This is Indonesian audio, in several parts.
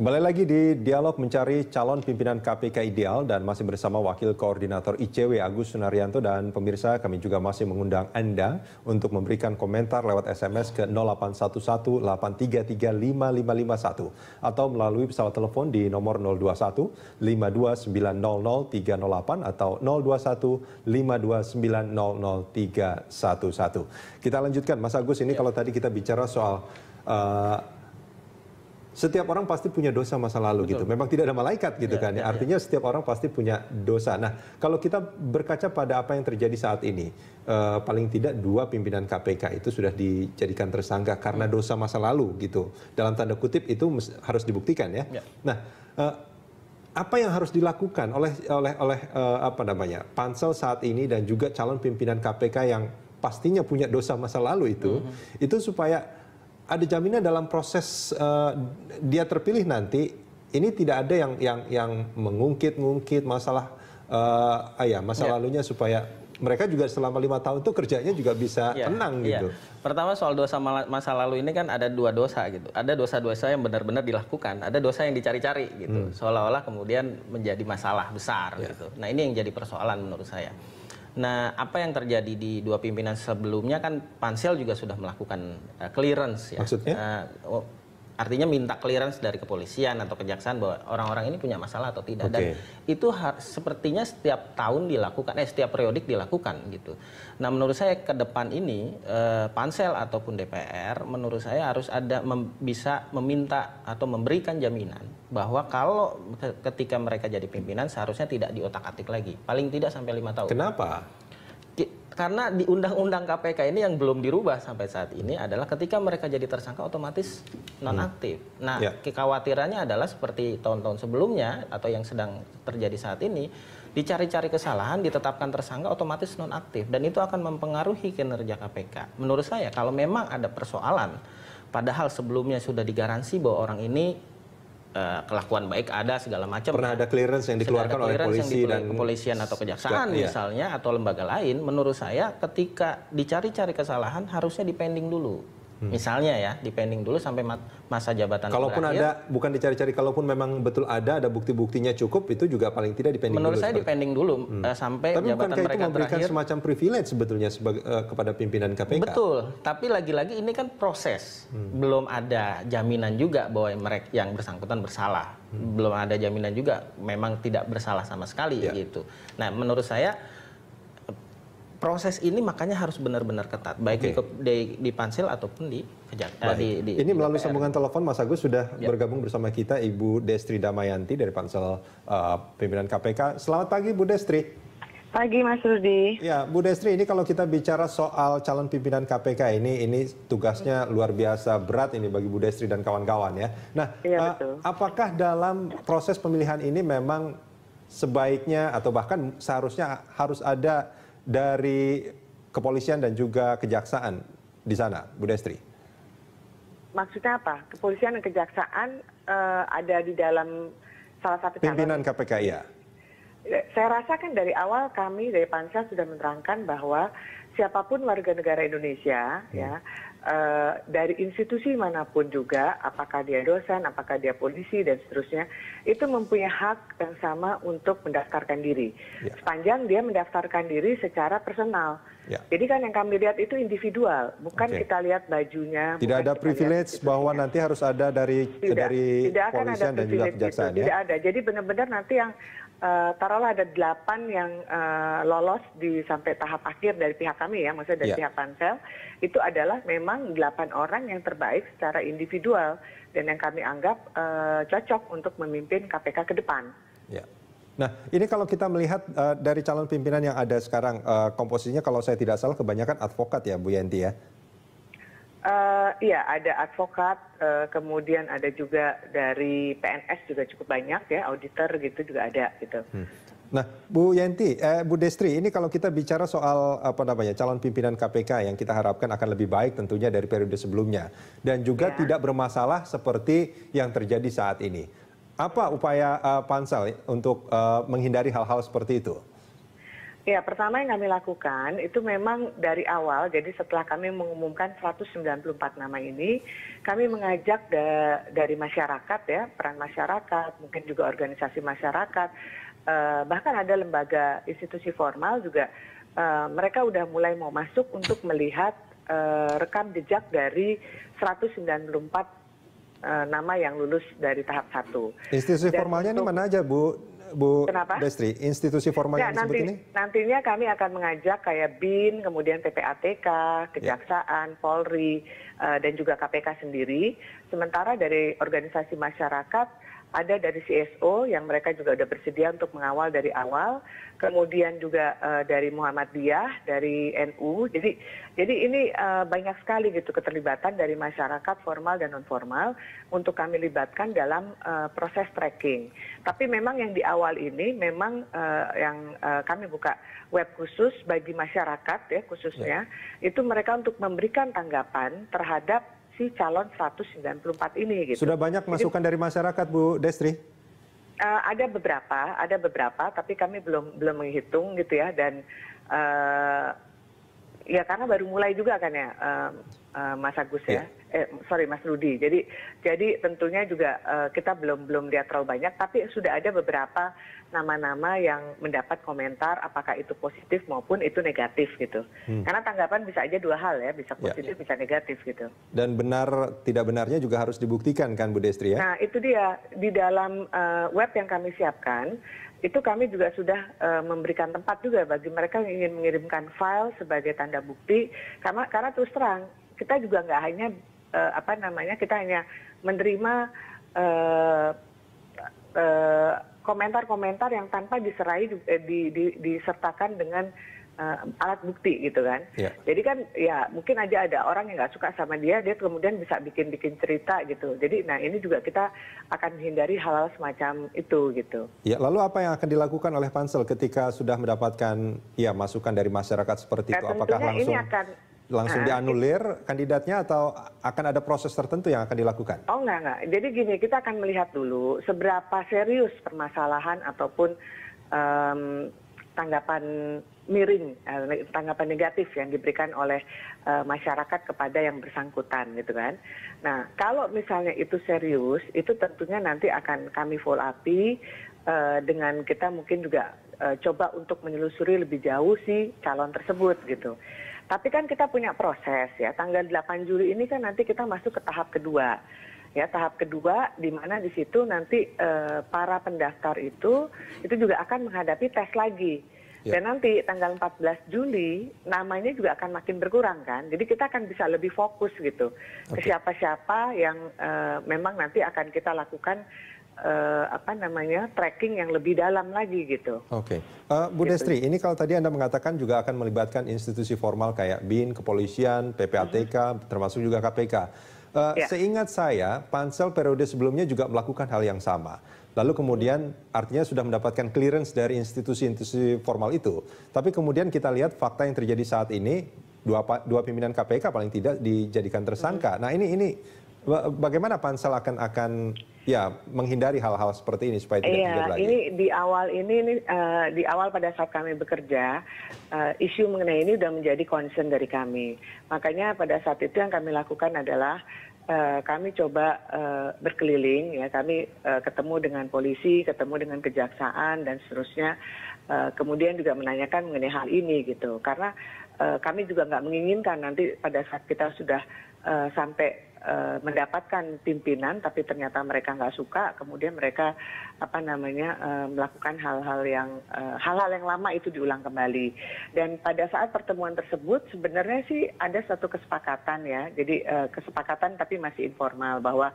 Kembali lagi di dialog mencari calon pimpinan KPK ideal dan masih bersama Wakil Koordinator ICW Agus Sunaryanto dan pemirsa kami juga masih mengundang Anda untuk memberikan komentar lewat SMS ke 0811 8335551 atau melalui pesawat telepon di nomor 021 5290038 atau 021 5290311. Kita lanjutkan Mas Agus ini ya. kalau tadi kita bicara soal uh, setiap orang pasti punya dosa masa lalu gitu. Betul. gitu. Memang tidak ada malaikat gitu ya, kan. Ya. ya, Artinya ya. setiap orang pasti punya dosa. Nah, kalau kita berkaca pada apa yang terjadi saat ini, uh, paling tidak dua pimpinan KPK itu sudah dijadikan tersangka karena hmm. dosa masa lalu gitu. Dalam tanda kutip itu harus dibuktikan ya. ya. Nah, uh, apa yang harus dilakukan oleh oleh oleh uh, apa namanya? pansel saat ini dan juga calon pimpinan KPK yang pastinya punya dosa masa lalu itu, hmm. itu supaya ada jaminan dalam proses uh, dia terpilih nanti ini tidak ada yang yang yang mengungkit ungkit masalah uh, eh, ayah ah masa yeah. lalunya supaya mereka juga selama lima tahun itu kerjanya juga bisa yeah. tenang yeah. gitu. Pertama soal dosa masa lalu ini kan ada dua dosa gitu. Ada dosa-dosa yang benar-benar dilakukan, ada dosa yang dicari-cari gitu. Hmm. Seolah-olah kemudian menjadi masalah besar yeah. gitu. Nah ini yang jadi persoalan menurut saya. Nah, apa yang terjadi di dua pimpinan sebelumnya kan pansel juga sudah melakukan uh, clearance ya. Maksudnya? Uh, Artinya minta clearance dari kepolisian atau kejaksaan bahwa orang-orang ini punya masalah atau tidak. Okay. Dan itu sepertinya setiap tahun dilakukan, eh setiap periodik dilakukan gitu. Nah menurut saya ke depan ini eh, pansel ataupun DPR menurut saya harus ada mem bisa meminta atau memberikan jaminan bahwa kalau ketika mereka jadi pimpinan seharusnya tidak diotak-atik lagi. Paling tidak sampai lima tahun. Kenapa? karena di undang-undang KPK ini yang belum dirubah sampai saat ini adalah ketika mereka jadi tersangka otomatis nonaktif. Hmm. Nah, yeah. kekhawatirannya adalah seperti tahun-tahun sebelumnya atau yang sedang terjadi saat ini, dicari-cari kesalahan, ditetapkan tersangka otomatis nonaktif dan itu akan mempengaruhi kinerja KPK. Menurut saya kalau memang ada persoalan padahal sebelumnya sudah digaransi bahwa orang ini Eh, kelakuan baik ada segala macam. Pernah ada clearance yang dikeluarkan clearance oleh polisi yang dan kepolisian atau kejaksaan iya. misalnya atau lembaga lain menurut saya ketika dicari-cari kesalahan harusnya dipending dulu. Hmm. Misalnya ya, dipending dulu sampai masa jabatan Kalaupun berakhir. ada, bukan dicari-cari, kalaupun memang betul ada, ada bukti-buktinya cukup, itu juga paling tidak dipending Menurut dulu. Menurut saya dipending dulu hmm. uh, sampai tapi jabatan mereka itu memberikan semacam privilege sebetulnya uh, kepada pimpinan KPK. Betul, tapi lagi-lagi ini kan proses. Hmm. Belum ada jaminan juga bahwa mereka yang bersangkutan bersalah. Hmm. Belum ada jaminan juga memang tidak bersalah sama sekali ya. gitu. Nah, menurut saya proses ini makanya harus benar-benar ketat baik okay. di, di di pansel ataupun di kejaksaan. Di, di, ini melalui PR. sambungan telepon Mas Agus sudah ya. bergabung bersama kita Ibu Destri Damayanti dari pansel uh, pimpinan KPK. Selamat pagi Bu Destri. Pagi Mas Rudi. Ya, Bu Destri ini kalau kita bicara soal calon pimpinan KPK ini ini tugasnya luar biasa berat ini bagi Bu Destri dan kawan-kawan ya. Nah, iya, eh, betul. apakah dalam proses pemilihan ini memang sebaiknya atau bahkan seharusnya harus ada dari kepolisian dan juga kejaksaan di sana, Bu Destri? Maksudnya apa? Kepolisian dan kejaksaan uh, ada di dalam salah satu calon. pimpinan KPK ya. Eh, saya rasa kan dari awal kami dari pansel sudah menerangkan bahwa siapapun warga negara Indonesia hmm. ya eh, dari institusi manapun juga, apakah dia dosen, apakah dia polisi dan seterusnya, itu mempunyai hak yang sama untuk mendaftarkan diri. Ya. Sepanjang dia mendaftarkan diri secara personal. Ya. Jadi kan yang kami lihat itu individual, bukan kita lihat bajunya. Tidak ada privilege bahwa nanti harus ada dari tidak, dari tidak akan ada dan juga kejaksaan ya? Tidak ada. Jadi benar-benar nanti yang uh, taruhlah ada delapan yang eh, lolos di sampai tahap akhir dari pihak kami ya, maksudnya dari ya. pihak pansel, itu adalah memang delapan orang yang terbaik secara individual dan yang kami anggap eh, cocok untuk memimpin KPK ke depan. Nah, ini kalau kita melihat uh, dari calon pimpinan yang ada sekarang, uh, komposisinya kalau saya tidak salah kebanyakan advokat ya, Bu Yanti ya? Uh, iya, ada advokat, uh, kemudian ada juga dari PNS juga cukup banyak ya, auditor gitu juga ada gitu. Hmm. Nah, Bu Yanti, eh, Bu Destri, ini kalau kita bicara soal apa namanya calon pimpinan KPK yang kita harapkan akan lebih baik tentunya dari periode sebelumnya dan juga ya. tidak bermasalah seperti yang terjadi saat ini. Apa upaya uh, Pansel untuk uh, menghindari hal-hal seperti itu? Ya, pertama yang kami lakukan itu memang dari awal, jadi setelah kami mengumumkan 194 nama ini, kami mengajak da dari masyarakat ya, peran masyarakat, mungkin juga organisasi masyarakat, uh, bahkan ada lembaga institusi formal juga, uh, mereka udah mulai mau masuk untuk melihat uh, rekam jejak dari 194 Eh, nama yang lulus dari tahap satu. Institusi Dan formalnya untuk, ini mana aja Bu? Bu Kenapa? Destri, institusi formal ya, yang nanti, ini? Nantinya kami akan mengajak kayak BIN, kemudian PPATK, Kejaksaan, ya. Polri, eh, dan juga KPK sendiri. Sementara dari organisasi masyarakat, ada dari CSO yang mereka juga sudah bersedia untuk mengawal dari awal, kemudian juga uh, dari Muhammadiyah, dari NU. Jadi jadi ini eh, banyak sekali gitu keterlibatan dari masyarakat formal dan non formal untuk kami libatkan dalam eh, proses tracking. Tapi memang yang di awal ini memang yang kami buka web khusus bagi masyarakat ya khususnya ya. itu mereka untuk memberikan tanggapan terhadap si calon 194 ini. Gitu. Sudah banyak masukan Jadi, dari masyarakat Bu Destri? Uh, ada beberapa, ada beberapa, tapi kami belum belum menghitung gitu ya dan uh, ya karena baru mulai juga kan ya uh, uh, Mas Agus ya. Iya eh, sorry Mas Rudi. Jadi jadi tentunya juga eh, kita belum belum lihat terlalu banyak, tapi sudah ada beberapa nama-nama yang mendapat komentar apakah itu positif maupun itu negatif gitu. Hmm. Karena tanggapan bisa aja dua hal ya, bisa ya. positif ya. bisa negatif gitu. Dan benar tidak benarnya juga harus dibuktikan kan Bu Destri ya? Nah itu dia di dalam uh, web yang kami siapkan itu kami juga sudah uh, memberikan tempat juga bagi mereka yang ingin mengirimkan file sebagai tanda bukti karena karena terus terang kita juga nggak hanya Eh, apa namanya kita hanya menerima eh, eh, komentar komentar yang tanpa diserai disertakan dengan alat bukti gitu kan. Ya. Jadi kan ya mungkin aja ada orang yang nggak suka sama dia, dia kemudian bisa bikin-bikin cerita gitu. Jadi nah ini juga kita akan hindari hal-hal semacam itu gitu. Ya lalu apa yang akan dilakukan oleh pansel ketika sudah mendapatkan ya masukan dari masyarakat seperti itu? Nah, Apakah langsung akan langsung ah, dianulir kandidatnya atau akan ada proses tertentu yang akan dilakukan? Oh enggak, enggak. Jadi gini, kita akan melihat dulu seberapa serius permasalahan ataupun um, tanggapan miring, eh, tanggapan negatif yang diberikan oleh uh, masyarakat kepada yang bersangkutan gitu kan. Nah, kalau misalnya itu serius, itu tentunya nanti akan kami follow up uh, dengan kita mungkin juga uh, coba untuk menelusuri lebih jauh si calon tersebut gitu. Tapi kan kita punya proses ya. Tanggal 8 Juli ini kan nanti kita masuk ke tahap kedua. Ya, tahap kedua di mana di situ nanti eh, para pendaftar itu itu juga akan menghadapi tes lagi. Ya. Dan nanti tanggal 14 Juli namanya juga akan makin berkurang kan. Jadi kita akan bisa lebih fokus gitu okay. ke siapa-siapa yang uh, memang nanti akan kita lakukan uh, apa namanya tracking yang lebih dalam lagi gitu. Oke, okay. uh, eh, Bu gitu. ini kalau tadi anda mengatakan juga akan melibatkan institusi formal kayak bin, kepolisian, PPATK, -hmm. termasuk juga KPK. Uh, eh, ya. Seingat saya, pansel periode sebelumnya juga melakukan hal yang sama. Lalu kemudian artinya sudah mendapatkan clearance dari institusi-institusi formal itu. Tapi kemudian kita lihat fakta yang terjadi saat ini dua dua pimpinan KPK paling tidak dijadikan tersangka. -hmm. Nah ini ini Bagaimana Pansel akan akan ya menghindari hal-hal seperti ini supaya tidak terjadi iya, lagi? Ini di awal ini, ini uh, di awal pada saat kami bekerja uh, isu mengenai ini sudah menjadi concern dari kami. Makanya pada saat itu yang kami lakukan adalah Uh, kami coba uh, berkeliling ya kami uh, ketemu dengan polisi ketemu dengan kejaksaan dan seterusnya uh, kemudian juga menanyakan mengenai hal ini gitu karena uh, kami juga nggak menginginkan nanti pada saat kita sudah uh, sampai Eh, mendapatkan pimpinan tapi ternyata mereka nggak suka kemudian mereka apa namanya eh, melakukan hal-hal yang eh, hal-hal yang lama itu diulang kembali dan pada saat pertemuan tersebut sebenarnya sih ada satu kesepakatan ya jadi kesepakatan tapi masih informal bahwa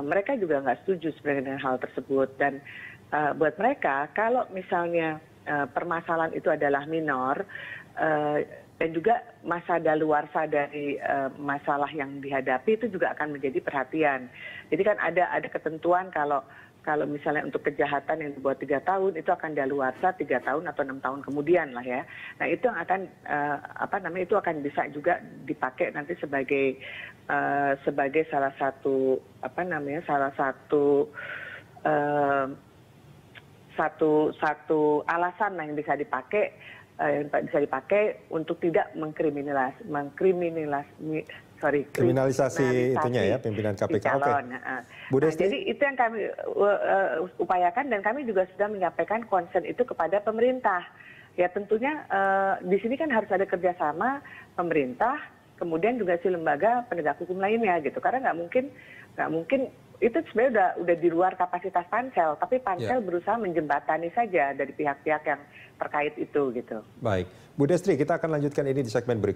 mereka juga nggak setuju sebenarnya dengan hal tersebut dan buat mereka kalau misalnya permasalahan itu adalah minor dan juga masa daluarsa dari eh, masalah yang dihadapi itu juga akan menjadi perhatian. Jadi kan ada ada ketentuan kalau kalau misalnya untuk kejahatan yang dibuat tiga tahun itu akan daluarsa tiga tahun atau enam tahun kemudian lah ya. Nah itu yang akan eh, apa namanya itu akan bisa juga dipakai nanti sebagai eh, sebagai salah satu apa namanya salah satu satu satu alasan yang bisa dipakai Eh, yang bisa dipakai untuk tidak mengkriminalisasi, mengkriminalis sorry kriminalisasi itunya ya pimpinan KPK. Oke. Okay. Nah, Bu Jadi itu yang kami uh, upayakan dan kami juga sudah menyampaikan concern itu kepada pemerintah. Ya tentunya uh, di sini kan harus ada kerjasama pemerintah, kemudian juga si lembaga penegak hukum lainnya gitu. Karena nggak mungkin nggak mungkin itu sebenarnya sudah di luar kapasitas pansel, tapi pansel ya. berusaha menjembatani saja dari pihak-pihak yang terkait itu gitu. Baik, Bu Destri, kita akan lanjutkan ini di segmen berikut.